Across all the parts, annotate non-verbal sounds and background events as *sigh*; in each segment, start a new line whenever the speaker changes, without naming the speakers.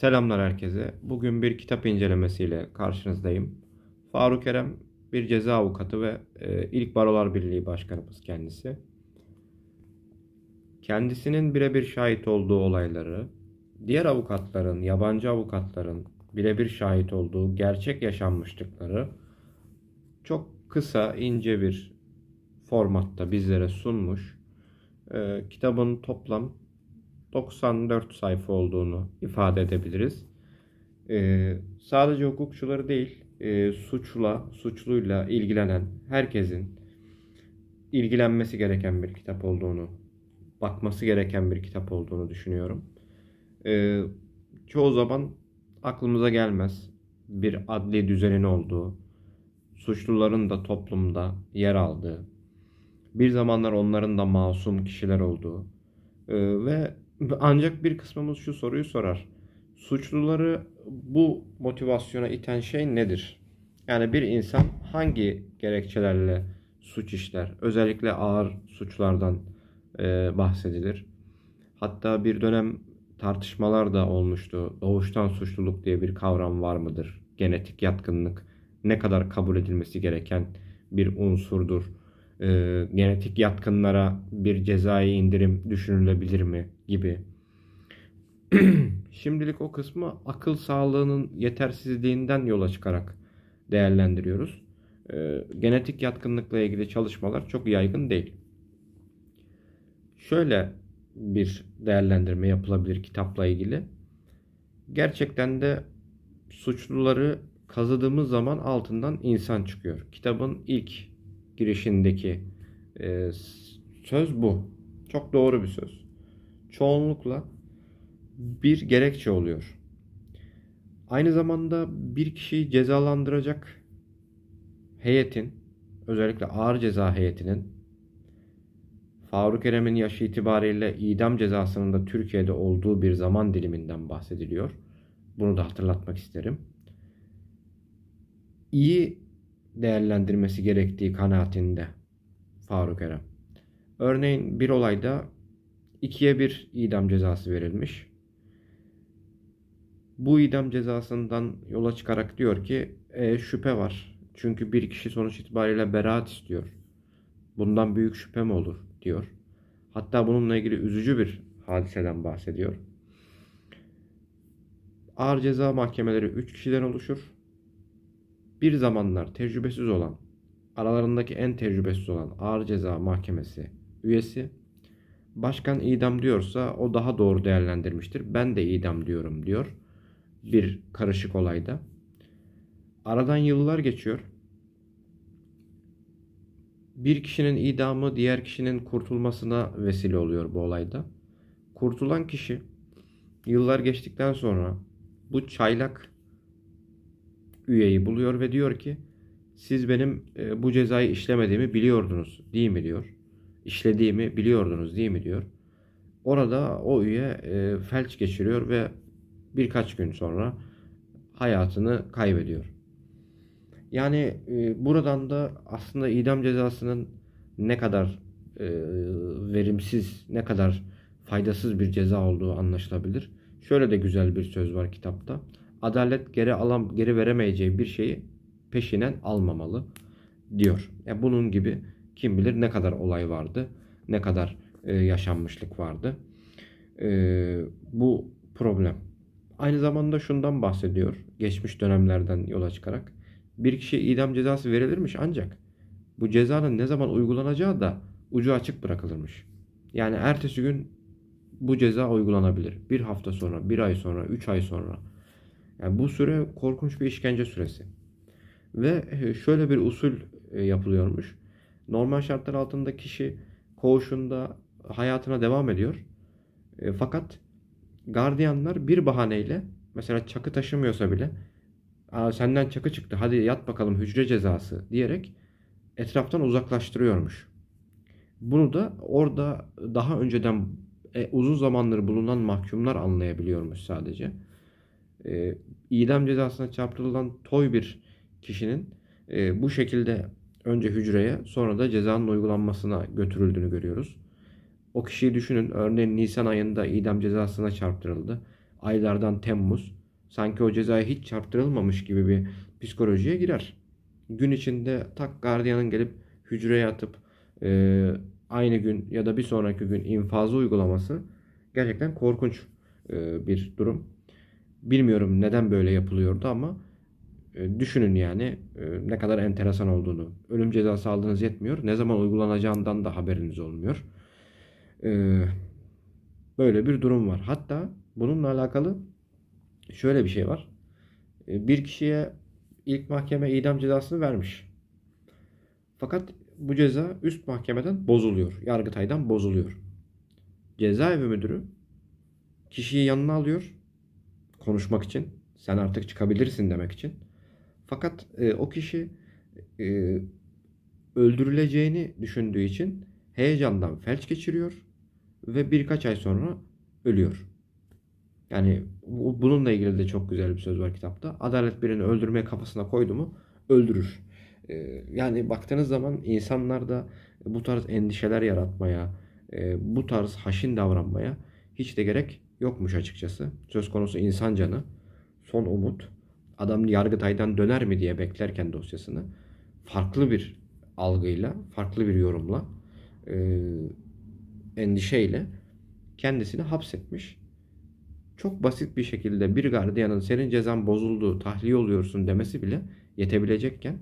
Selamlar herkese. Bugün bir kitap incelemesiyle karşınızdayım. Faruk Erem bir ceza avukatı ve e, ilk Barolar Birliği Başkanımız kendisi. Kendisinin birebir şahit olduğu olayları, diğer avukatların, yabancı avukatların birebir şahit olduğu gerçek yaşanmışlıkları çok kısa, ince bir formatta bizlere sunmuş. E, kitabın toplam 94 sayfa olduğunu ifade edebiliriz. Ee, sadece hukukçuları değil, e, suçla, suçluyla ilgilenen herkesin ilgilenmesi gereken bir kitap olduğunu, bakması gereken bir kitap olduğunu düşünüyorum. Ee, çoğu zaman aklımıza gelmez bir adli düzenin olduğu, suçluların da toplumda yer aldığı, bir zamanlar onların da masum kişiler olduğu e, ve ancak bir kısmımız şu soruyu sorar. Suçluları bu motivasyona iten şey nedir? Yani bir insan hangi gerekçelerle suç işler? Özellikle ağır suçlardan e, bahsedilir. Hatta bir dönem tartışmalar da olmuştu. Doğuştan suçluluk diye bir kavram var mıdır? Genetik yatkınlık ne kadar kabul edilmesi gereken bir unsurdur? e, genetik yatkınlara bir cezai indirim düşünülebilir mi gibi. *clears throat* Şimdilik o kısmı akıl sağlığının yetersizliğinden yola çıkarak değerlendiriyoruz. E, genetik yatkınlıkla ilgili çalışmalar çok yaygın değil. Şöyle bir değerlendirme yapılabilir kitapla ilgili. Gerçekten de suçluları kazıdığımız zaman altından insan çıkıyor. Kitabın ilk girişindeki e, söz bu. Çok doğru bir söz. Çoğunlukla bir gerekçe oluyor. Aynı zamanda bir kişiyi cezalandıracak heyetin, özellikle ağır ceza heyetinin Faruk Erem'in yaşı itibariyle idam cezasının da Türkiye'de olduğu bir zaman diliminden bahsediliyor. Bunu da hatırlatmak isterim. İyi değerlendirmesi gerektiği kanaatinde Faruk Eren. Örneğin bir olayda ikiye bir idam cezası verilmiş. Bu idam cezasından yola çıkarak diyor ki e, şüphe var. Çünkü bir kişi sonuç itibariyle beraat istiyor. Bundan büyük şüphe mi olur diyor. Hatta bununla ilgili üzücü bir hadiseden bahsediyor. Ağır ceza mahkemeleri 3 kişiden oluşur bir zamanlar tecrübesiz olan, aralarındaki en tecrübesiz olan Ağır Ceza Mahkemesi üyesi başkan idam diyorsa o daha doğru değerlendirmiştir. Ben de idam diyorum diyor bir karışık olayda. Aradan yıllar geçiyor. Bir kişinin idamı diğer kişinin kurtulmasına vesile oluyor bu olayda. Kurtulan kişi yıllar geçtikten sonra bu çaylak üyeyi buluyor ve diyor ki siz benim e, bu cezayı işlemediğimi biliyordunuz değil mi diyor. İşlediğimi biliyordunuz değil mi diyor. Orada o üye e, felç geçiriyor ve birkaç gün sonra hayatını kaybediyor. Yani e, buradan da aslında idam cezasının ne kadar verimsiz, ne kadar faydasız bir ceza olduğu anlaşılabilir. Şöyle de güzel bir söz var kitapta adalet geri alam, geri veremeyeceği bir şeyi peşinen almamalı diyor. E bunun gibi kim bilir ne kadar olay vardı, ne kadar e, yaşanmışlık vardı. E, bu problem. Aynı zamanda şundan bahsediyor geçmiş dönemlerden yola çıkarak. Bir kişi idam cezası verilirmiş ancak bu cezanın ne zaman uygulanacağı da ucu açık bırakılırmış. Yani ertesi gün bu ceza uygulanabilir. Bir hafta sonra, bir ay sonra, üç ay sonra yani bu süre korkunç bir işkence süresi. Ve e, şöyle bir usul e, yapılıyormuş. Normal şartlar altında kişi koğuşunda hayatına devam ediyor. E, fakat gardiyanlar bir bahaneyle mesela çakı taşımıyorsa bile senden çakı çıktı hadi yat bakalım hücre cezası diyerek etraftan uzaklaştırıyormuş. Bunu da orada daha önceden uzun zamandır bulunan mahkumlar anlayabiliyormuş sadece e, idam cezasına çarptırılan toy bir kişinin e, bu şekilde önce hücreye sonra da cezanın uygulanmasına götürüldüğünü görüyoruz. O kişiyi düşünün örneğin Nisan ayında idam cezasına çarptırıldı. Aylardan Temmuz sanki o cezaya hiç çarptırılmamış gibi bir psikolojiye girer. Gün içinde tak gardiyanın gelip hücreye atıp e, aynı gün ya da bir sonraki gün infazı uygulaması gerçekten korkunç e, bir durum. Bilmiyorum neden böyle yapılıyordu ama e, düşünün yani e, ne kadar enteresan olduğunu. Ölüm cezası aldığınız yetmiyor. Ne zaman uygulanacağından da haberiniz olmuyor. E, böyle bir durum var. Hatta bununla alakalı şöyle bir şey var. bir kişiye ilk mahkeme idam cezasını vermiş. Fakat bu ceza üst mahkemeden bozuluyor. Yargıtay'dan bozuluyor. Cezaevi müdürü kişiyi yanına alıyor konuşmak için. Sen artık çıkabilirsin demek için. Fakat e, o kişi e, öldürüleceğini düşündüğü için heyecandan felç geçiriyor ve birkaç ay sonra ölüyor. Yani bu, bununla ilgili de çok güzel bir söz var kitapta. Adalet birini öldürmeye kafasına koydu mu öldürür. E, yani baktığınız zaman insanlarda bu tarz endişeler yaratmaya, e, bu tarz haşin davranmaya hiç de gerek yokmuş açıkçası. Söz konusu insan canı. Son umut. Adam Yargıtay'dan döner mi diye beklerken dosyasını farklı bir algıyla, farklı bir yorumla, e, endişeyle kendisini hapsetmiş. Çok basit bir şekilde bir gardiyanın senin cezan bozuldu, tahliye oluyorsun demesi bile yetebilecekken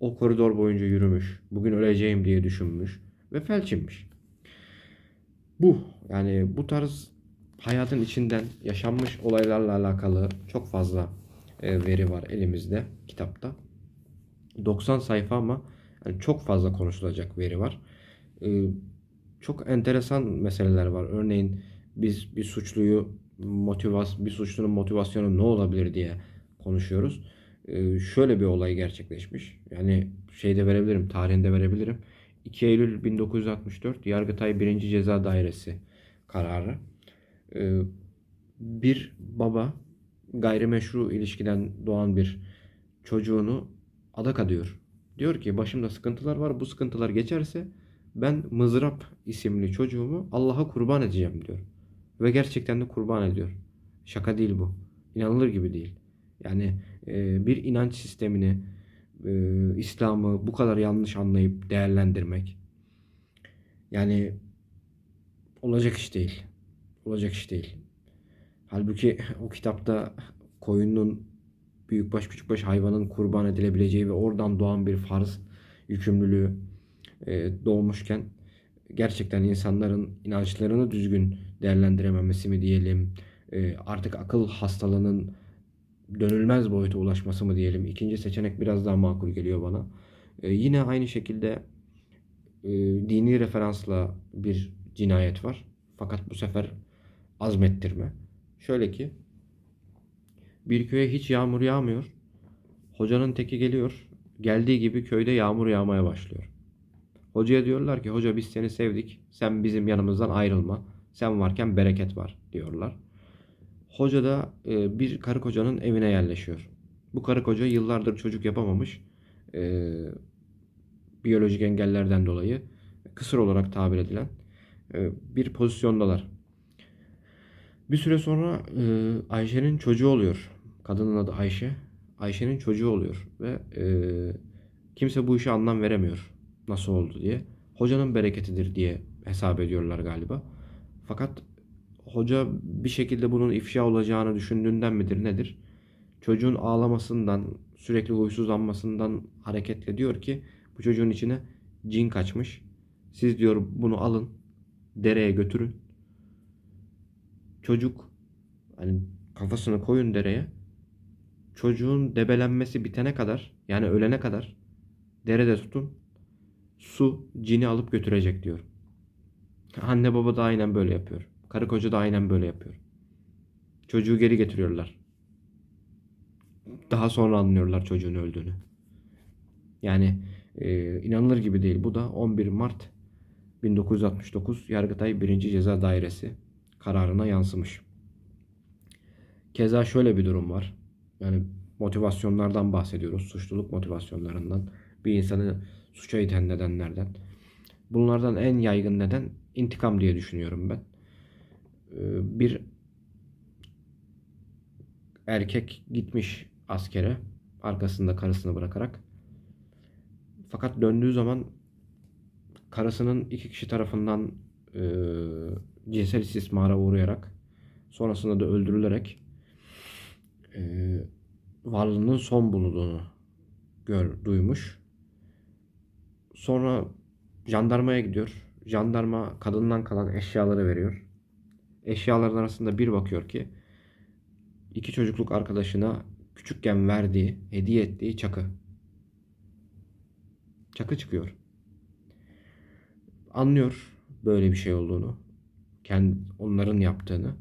o koridor boyunca yürümüş, bugün öleceğim diye düşünmüş ve felç inmiş. Bu yani bu tarz hayatın içinden yaşanmış olaylarla alakalı çok fazla e, veri var elimizde kitapta. 90 sayfa ama yani çok fazla konuşulacak veri var. E, çok enteresan meseleler var. Örneğin biz bir suçluyu motivas bir suçlunun motivasyonu ne olabilir diye konuşuyoruz. E, şöyle bir olay gerçekleşmiş. Yani şeyde verebilirim, tarihinde verebilirim. 2 Eylül 1964 Yargıtay 1. Ceza Dairesi kararı. Ee, bir baba gayrimeşru ilişkiden doğan bir çocuğunu adak adıyor. Diyor ki başımda sıkıntılar var bu sıkıntılar geçerse ben Mızrap isimli çocuğumu Allah'a kurban edeceğim diyor. Ve gerçekten de kurban ediyor. Şaka değil bu. İnanılır gibi değil. Yani e, bir inanç sistemini, e, İslam'ı bu kadar yanlış anlayıp değerlendirmek yani olacak iş değil olacak iş değil. Halbuki o kitapta koyunun büyükbaş küçükbaş hayvanın kurban edilebileceği ve oradan doğan bir farz yükümlülüğü e, doğmuşken gerçekten insanların inançlarını düzgün değerlendirememesi mi diyelim e, artık akıl hastalığının dönülmez boyuta ulaşması mı diyelim ikinci seçenek biraz daha makul geliyor bana e, yine aynı şekilde dini referansla bir cinayet var fakat bu sefer azmettirme. Şöyle ki bir köye hiç yağmur yağmıyor. Hocanın teki geliyor. Geldiği gibi köyde yağmur yağmaya başlıyor. Hocaya diyorlar ki hoca biz seni sevdik. Sen bizim yanımızdan ayrılma. Sen varken bereket var diyorlar. Hoca da e, bir karı kocanın evine yerleşiyor. Bu karı koca yıllardır çocuk yapamamış. E, biyolojik engellerden dolayı e, kısır olarak tabir edilen e, bir pozisyondalar. Bir süre sonra e, Ayşe'nin çocuğu oluyor. Kadının adı Ayşe. Ayşe'nin çocuğu oluyor ve e, kimse bu işe anlam veremiyor. Nasıl oldu diye. Hocanın bereketidir diye hesap ediyorlar galiba. Fakat hoca bir şekilde bunun ifşa olacağını düşündüğünden midir nedir? Çocuğun ağlamasından, sürekli huysuzlanmasından hareketle diyor ki bu çocuğun içine cin kaçmış. Siz diyor bunu alın, dereye götürün Çocuk hani kafasını koyun dereye. Çocuğun debelenmesi bitene kadar yani ölene kadar derede tutun. Su cini alıp götürecek diyor. Anne baba da aynen böyle yapıyor. Karı koca da aynen böyle yapıyor. Çocuğu geri getiriyorlar. Daha sonra anlıyorlar çocuğun öldüğünü. Yani e, inanılır gibi değil. Bu da 11 Mart 1969 Yargıtay 1. Ceza Dairesi kararına yansımış. Keza şöyle bir durum var. Yani motivasyonlardan bahsediyoruz. Suçluluk motivasyonlarından. Bir insanı suça iten nedenlerden. Bunlardan en yaygın neden intikam diye düşünüyorum ben. Ee, bir erkek gitmiş askere arkasında karısını bırakarak. Fakat döndüğü zaman karısının iki kişi tarafından e, cinsel istismara uğrayarak sonrasında da öldürülerek e, varlığının son bulunduğunu gör, duymuş. Sonra jandarmaya gidiyor. Jandarma kadından kalan eşyaları veriyor. Eşyaların arasında bir bakıyor ki iki çocukluk arkadaşına küçükken verdiği, hediye ettiği çakı. Çakı çıkıyor. Anlıyor böyle bir şey olduğunu. Kendi, onların yaptığını.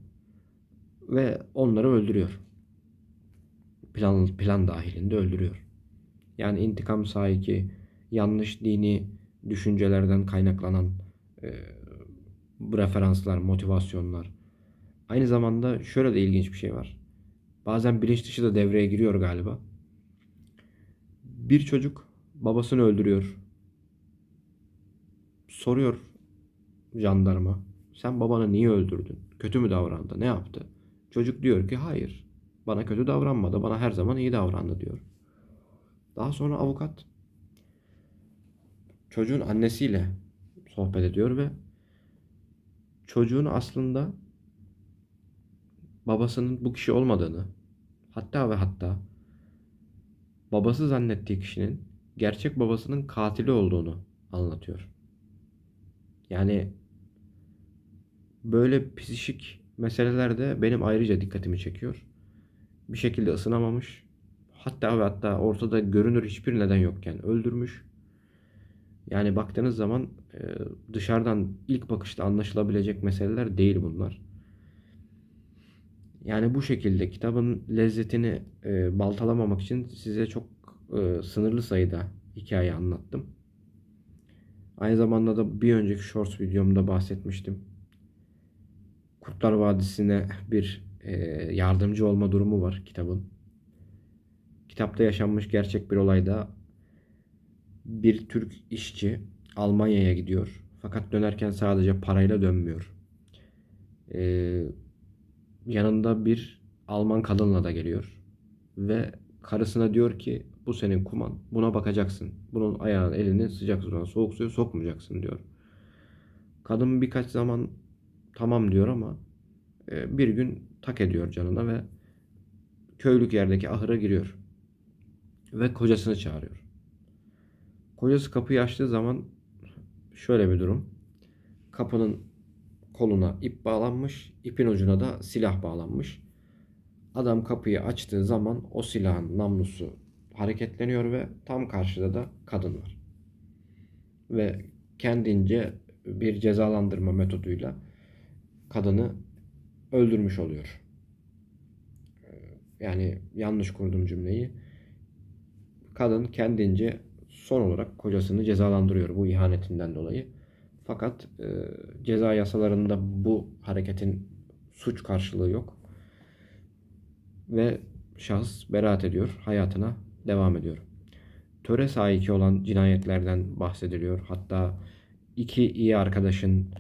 Ve onları öldürüyor. Plan, plan dahilinde öldürüyor. Yani intikam sahiki yanlış dini düşüncelerden kaynaklanan e, referanslar, motivasyonlar. Aynı zamanda şöyle de ilginç bir şey var. Bazen bilinç dışı da devreye giriyor galiba. Bir çocuk babasını öldürüyor. Soruyor jandarma. Sen babanı niye öldürdün? Kötü mü davrandı? Ne yaptı? Çocuk diyor ki hayır. Bana kötü davranmadı. Bana her zaman iyi davrandı diyor. Daha sonra avukat çocuğun annesiyle sohbet ediyor ve çocuğun aslında babasının bu kişi olmadığını hatta ve hatta babası zannettiği kişinin gerçek babasının katili olduğunu anlatıyor. Yani Böyle psikik meseleler de benim ayrıca dikkatimi çekiyor. Bir şekilde ısınamamış. Hatta ve hatta ortada görünür hiçbir neden yokken öldürmüş. Yani baktığınız zaman e, dışarıdan ilk bakışta anlaşılabilecek meseleler değil bunlar. Yani bu şekilde kitabın lezzetini e, baltalamamak için size çok e, sınırlı sayıda hikaye anlattım. Aynı zamanda da bir önceki shorts videomda bahsetmiştim. Kurtlar Vadisi'ne bir e, yardımcı olma durumu var kitabın. Kitapta yaşanmış gerçek bir olayda bir Türk işçi Almanya'ya gidiyor. Fakat dönerken sadece parayla dönmüyor. Ee, yanında bir Alman kadınla da geliyor. Ve karısına diyor ki bu senin kuman. Buna bakacaksın. Bunun ayağını elini sıcak suya soğuk suya sokmayacaksın diyor. Kadın birkaç zaman tamam diyor ama e, bir gün tak ediyor canına ve köylük yerdeki ahıra giriyor. Ve kocasını çağırıyor. Kocası kapıyı açtığı zaman şöyle bir durum. Kapının koluna ip bağlanmış, ipin ucuna da silah bağlanmış. Adam kapıyı açtığı zaman o silahın namlusu hareketleniyor ve tam karşıda da kadın var. Ve kendince bir cezalandırma metoduyla kadını öldürmüş oluyor. Ee, yani yanlış kurdum cümleyi. Kadın kendince son olarak kocasını cezalandırıyor bu ihanetinden dolayı. Fakat e, ceza yasalarında bu hareketin suç karşılığı yok. Ve şahıs beraat ediyor, hayatına devam ediyor. Töre sahiki olan cinayetlerden bahsediliyor. Hatta iki iyi arkadaşın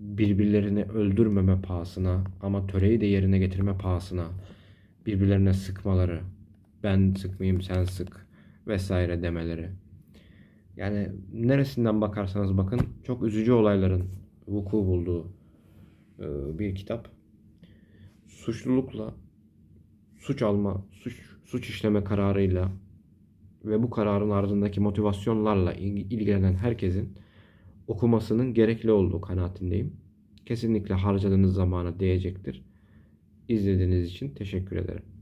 birbirlerini öldürmeme pahasına ama töreyi de yerine getirme pahasına birbirlerine sıkmaları, ben sıkmayayım sen sık vesaire demeleri. Yani neresinden bakarsanız bakın çok üzücü olayların vuku bulduğu e, bir kitap. Suçlulukla suç alma, suç suç işleme kararıyla ve bu kararın ardındaki motivasyonlarla ilgilenen herkesin okumasının gerekli olduğu kanaatindeyim. Kesinlikle harcadığınız zamana değecektir. İzlediğiniz için teşekkür ederim.